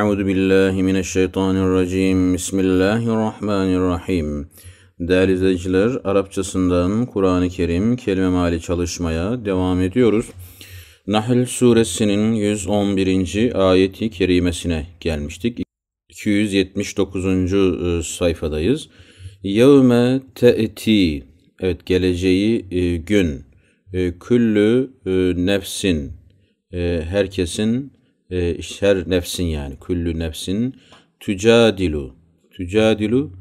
أعوذ بالله من الşeytan الرجيم Bismillahirrahmanirrahim Değerli izleyiciler, Arapçasından Kur'an-ı Kerim kelime mali çalışmaya devam ediyoruz. Nahl suresinin 111. ayeti kerimesine gelmiştik. 279. E, sayfadayız. Yevme te'ti Evet geleceği e, gün e, küllü nefsin herkesin ee, her nefsin yani küllü nefsin tücadilu tücadilu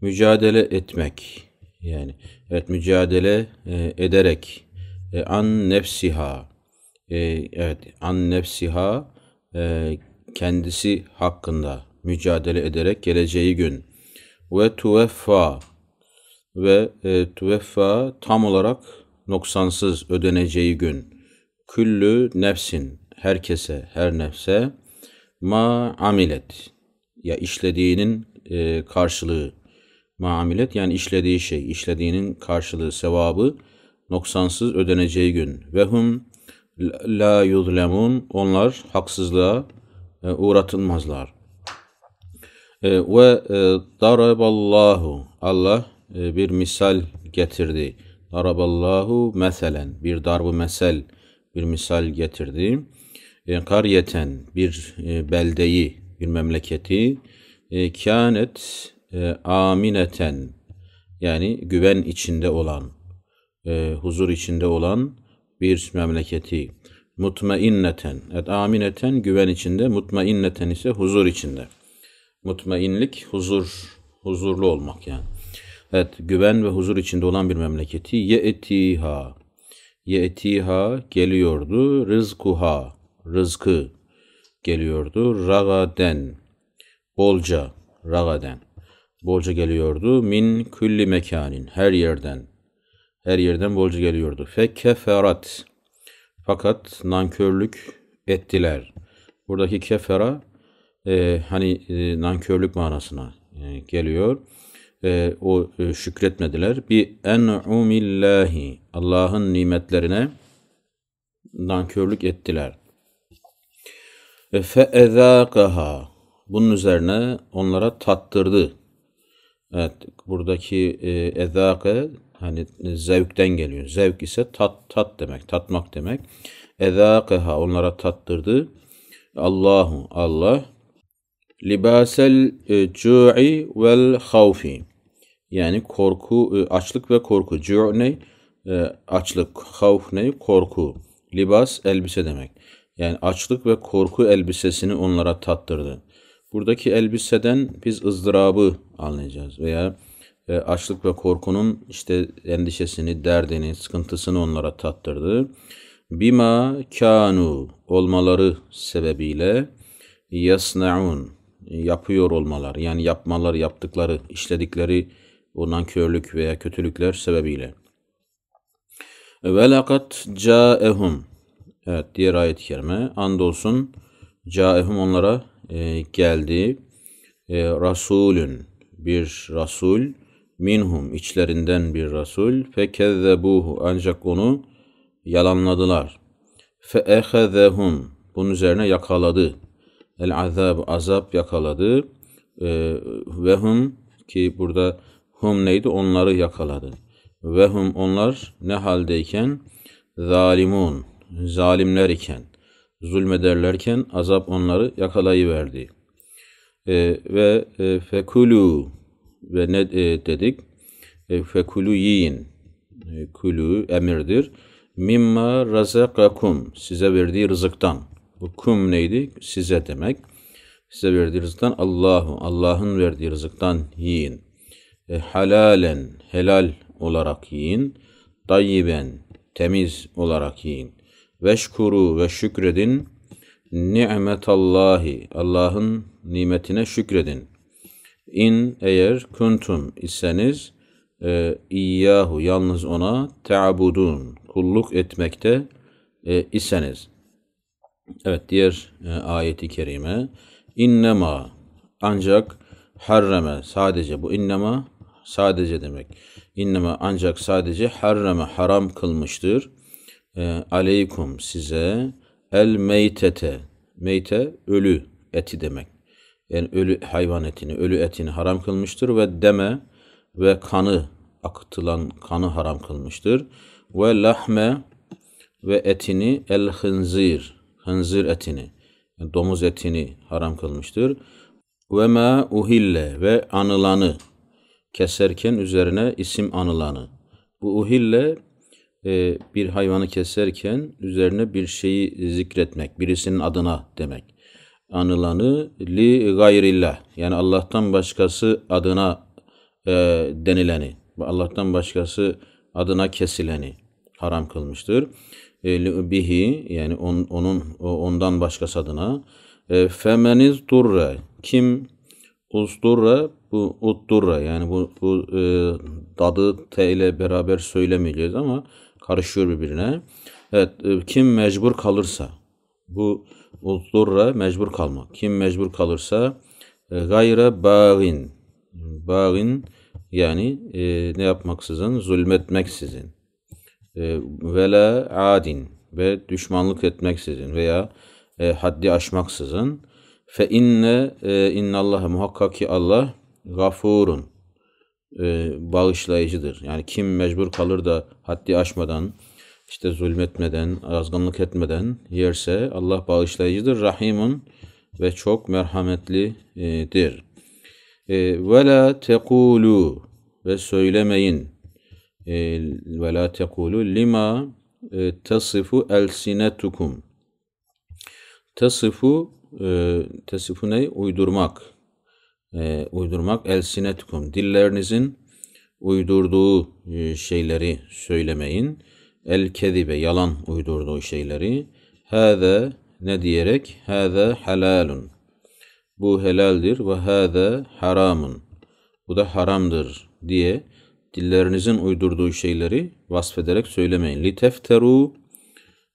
mücadele etmek yani evet mücadele e, ederek e, an nefsiha e, evet an nefsiha e, kendisi hakkında mücadele ederek geleceği gün ve tuveffa ve e, tuveffa tam olarak noksansız ödeneceği gün küllü nefsin herkese, her nefse ma amilet ya işlediğinin e, karşılığı ma amilet yani işlediği şey, işlediğinin karşılığı, sevabı noksansız ödeneceği gün. Ve hum la yuzlemun onlar haksızlığa e, uğratılmazlar. E, ve daraballahu Allah bir misal getirdi. Daraballahu meselen bir darbu mesel bir misal getirdi. E, karyeten bir e, beldeyi, bir memleketi e, kânet e, amineten yani güven içinde olan, e, huzur içinde olan bir memleketi mutmainneten. et amineten güven içinde, mutmainneten ise huzur içinde. Mutmainlik huzur, huzurlu olmak yani. Evet, güven ve huzur içinde olan bir memleketi ye'tiha Ye'tiha geliyordu. Rızkuha rızkı geliyordu. Ragaden bolca ragaden bolca geliyordu. Min külli mekanin her yerden her yerden bolca geliyordu. Fe keferat fakat nankörlük ettiler. Buradaki kefera e, hani e, nankörlük manasına e, geliyor e, o e, şükretmediler. Bi en'umillahi Allah'ın nimetlerine nankörlük ettiler. E, fe ezakaha bunun üzerine onlara tattırdı. Evet buradaki e, ezake hani zevkten geliyor. Zevk ise tat tat demek, tatmak demek. Ezakaha onlara tattırdı. Allahu Allah libasel e, cu'i vel havfi yani korku, e, açlık ve korku. Cu' ne? E, açlık. Havf ne? Korku. Libas, elbise demek. Yani açlık ve korku elbisesini onlara tattırdı. Buradaki elbiseden biz ızdırabı anlayacağız veya e, açlık ve korkunun işte endişesini, derdini, sıkıntısını onlara tattırdı. Bima kanu olmaları sebebiyle yasnaun yapıyor olmalar yani yapmalar, yaptıkları, işledikleri o nankörlük veya kötülükler sebebiyle. Velakat lakat caehum. Evet diğer ayet-i kerime. Andolsun caehum onlara e, geldi. E, rasulün bir rasul minhum içlerinden bir rasul fekezzebuhu ancak onu yalanladılar. Feehezehum bunun üzerine yakaladı. El azab azap yakaladı. E, vehum ki burada Hum neydi? Onları yakaladı. Ve hum onlar ne haldeyken? Zalimun, zalimler iken, zulmederlerken azap onları yakalayıverdi. E, ve e, fekulu ve ne e, dedik? E, fekulu yiyin. E, kulu emirdir. Mimma razakakum size verdiği rızıktan. Bu kum neydi? Size demek. Size verdiği rızıktan Allahu, Allah'ın verdiği rızıktan yiyin e, helalen helal olarak yiyin. Dayyiben temiz olarak yiyin. Veşkuru ve şükredin. Ni'metallahi Allah'ın nimetine şükredin. İn eğer kuntum iseniz e, iyyahu yalnız ona teabudun kulluk etmekte e, iseniz. Evet diğer e, ayeti kerime innema ancak harreme sadece bu innema sadece demek. İnneme ancak sadece harreme haram kılmıştır. E, aleykum size el meytete. Meyte ölü eti demek. Yani ölü hayvan etini, ölü etini haram kılmıştır ve deme ve kanı akıtılan kanı haram kılmıştır. Ve lahme ve etini el hınzir, hınzir etini, domuz etini haram kılmıştır. Ve ma uhille ve anılanı keserken üzerine isim anılanı. Bu uhille e, bir hayvanı keserken üzerine bir şeyi zikretmek, birisinin adına demek. Anılanı li gayrillah yani Allah'tan başkası adına e, denileni, Allah'tan başkası adına kesileni haram kılmıştır. E, li bihi yani on, onun ondan başkası adına e, femeniz durre kim usturre bu utdurra yani bu, bu e, dadı t ile beraber söylemeyeceğiz ama karışıyor birbirine. Evet e, kim mecbur kalırsa bu utdurra mecbur kalmak. Kim mecbur kalırsa e, gayre bağın bağın yani e, ne yapmaksızın zulmetmeksizin. E, vela adin ve düşmanlık etmeksizin veya e, haddi aşmaksızın fe inne e, innallaha muhakkak ki Allah gafurun e, bağışlayıcıdır. Yani kim mecbur kalır da haddi aşmadan, işte zulmetmeden, azgınlık etmeden yerse Allah bağışlayıcıdır. Rahimun ve çok merhametlidir. E, ve la tekulu ve söylemeyin. E, ve la tekulu lima e, tasifu elsinetukum. Tasifu, tasifu ne? Uydurmak e, uydurmak elsinetukum dillerinizin uydurduğu e, şeyleri söylemeyin. El kedibe yalan uydurduğu şeyleri hâze ne diyerek hâze helalun bu helaldir ve hâze haramun bu da haramdır diye dillerinizin uydurduğu şeyleri vasfederek söylemeyin. Litefteru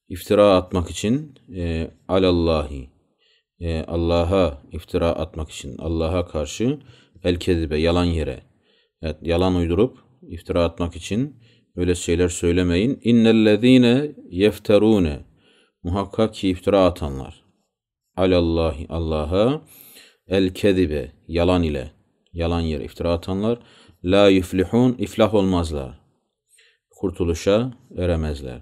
iftira atmak için e, alallahi e, Allah'a iftira atmak için Allah'a karşı el kezibe yalan yere evet, yalan uydurup iftira atmak için öyle şeyler söylemeyin. İnnellezine yefterune muhakkak ki iftira atanlar alallahi Allah'a el kezibe yalan ile yalan yere iftira atanlar la yuflihun iflah olmazlar. Kurtuluşa eremezler.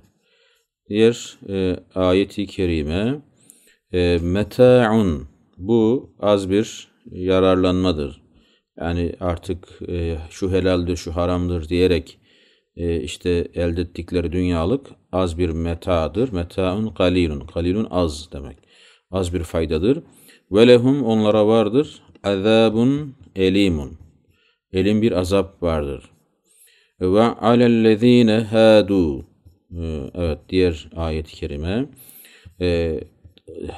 Diğer e, ayeti kerime e, meta'un bu az bir yararlanmadır. Yani artık e, şu helaldir, şu haramdır diyerek e, işte elde ettikleri dünyalık az bir metadır. Metaun kalilun. Kalilun az demek. Az bir faydadır. Ve lehum onlara vardır. Azabun elimun. Elin bir azap vardır. Ve alellezine hadu. E, evet diğer ayet-i kerime. E,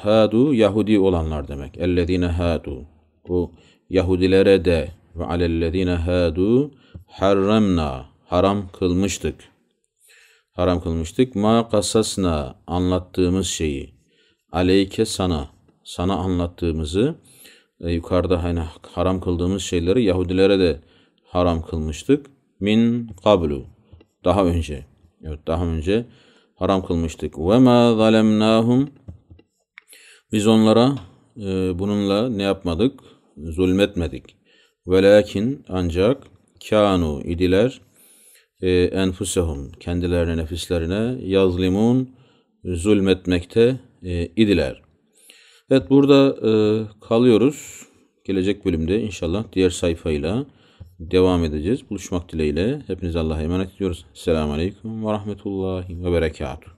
hadu Yahudi olanlar demek. Ellezine hadu. Bu Yahudilere de ve alellezine hadu harramna haram kılmıştık. Haram kılmıştık. Ma kasasna anlattığımız şeyi aleyke sana sana anlattığımızı e, yukarıda hani haram kıldığımız şeyleri Yahudilere de haram kılmıştık. Min kablu daha önce. Evet daha önce haram kılmıştık. Ve ma zalemnahum biz onlara e, bununla ne yapmadık? Zulmetmedik. Velakin ancak kanu idiler e, enfusehum kendilerine nefislerine yazlimun zulmetmekte e, idiler. Evet burada e, kalıyoruz. Gelecek bölümde inşallah diğer sayfayla devam edeceğiz. Buluşmak dileğiyle hepinize Allah'a emanet ediyoruz. Selamun Aleyküm ve Rahmetullahi ve Berekatuhu.